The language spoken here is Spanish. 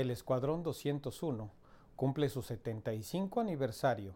El Escuadrón 201 cumple su 75 aniversario